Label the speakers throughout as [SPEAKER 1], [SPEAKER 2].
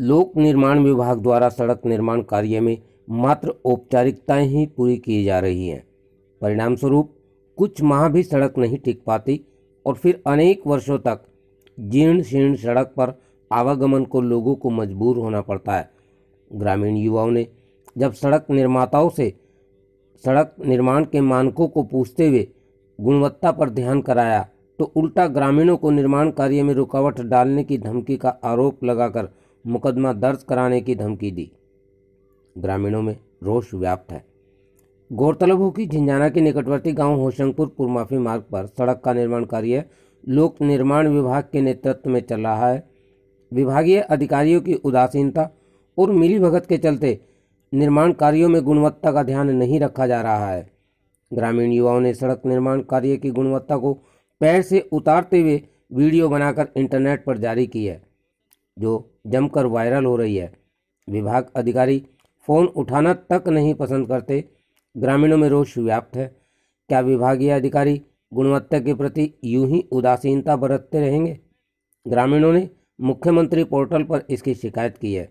[SPEAKER 1] लोक निर्माण विभाग द्वारा सड़क निर्माण कार्य में मात्र औपचारिकताएं ही पूरी की जा रही हैं परिणाम स्वरूप कुछ माह भी सड़क नहीं टिक पाती और फिर अनेक वर्षों तक जीर्ण शीर्ण सड़क पर आवागमन को लोगों को मजबूर होना पड़ता है ग्रामीण युवाओं ने जब सड़क निर्माताओं से सड़क निर्माण के मानकों को पूछते हुए गुणवत्ता पर ध्यान कराया तो उल्टा ग्रामीणों को निर्माण कार्य में रुकावट डालने की धमकी का आरोप लगाकर मुकदमा दर्ज कराने की धमकी दी ग्रामीणों में रोष व्याप्त है गौरतलब हो कि झिंझाना के निकटवर्ती गांव होशंगपुर पुरमाफी मार्ग पर सड़क का निर्माण कार्य लोक निर्माण विभाग के नेतृत्व में चल रहा है विभागीय अधिकारियों की उदासीनता और मिलीभगत के चलते निर्माण कार्यों में गुणवत्ता का ध्यान नहीं रखा जा रहा है ग्रामीण युवाओं ने सड़क निर्माण कार्य की गुणवत्ता को पैर से उतारते हुए वीडियो बनाकर इंटरनेट पर जारी की है जो जमकर वायरल हो रही है विभाग अधिकारी फ़ोन उठाना तक नहीं पसंद करते ग्रामीणों में रोष व्याप्त है क्या विभागीय अधिकारी गुणवत्ता के प्रति यूं ही उदासीनता बरतते रहेंगे ग्रामीणों ने मुख्यमंत्री पोर्टल पर इसकी शिकायत की है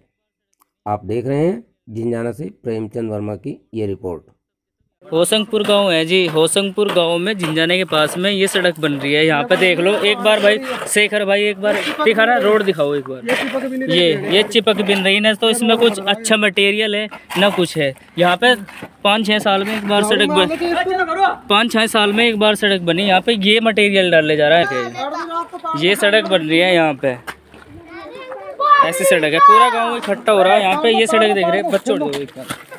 [SPEAKER 1] आप देख रहे हैं झिंझाना से प्रेमचंद वर्मा की ये रिपोर्ट
[SPEAKER 2] होसंगपुर गांव है जी होसंगपुर गांव में झिंझाने के पास में ये सड़क बन रही है यहाँ पे देख लो एक बार भाई शेखर भाई एक बार दिखा रहा रोड दिखाओ एक बार ये ये चिपक बिन रही ना तो इसमें कुछ अच्छा मटेरियल है ना कुछ है यहाँ पे पाँच छः साल में एक बार सड़क बन पाँच छः साल में एक बार सड़क बनी यहाँ पे ये मटेरियल डाले जा रहा है ये सड़क बन रही है यहाँ पे ऐसी सड़क है पूरा गाँव इकट्ठा हो रहा है यहाँ पे ये सड़क देख रहे हैं बच्चों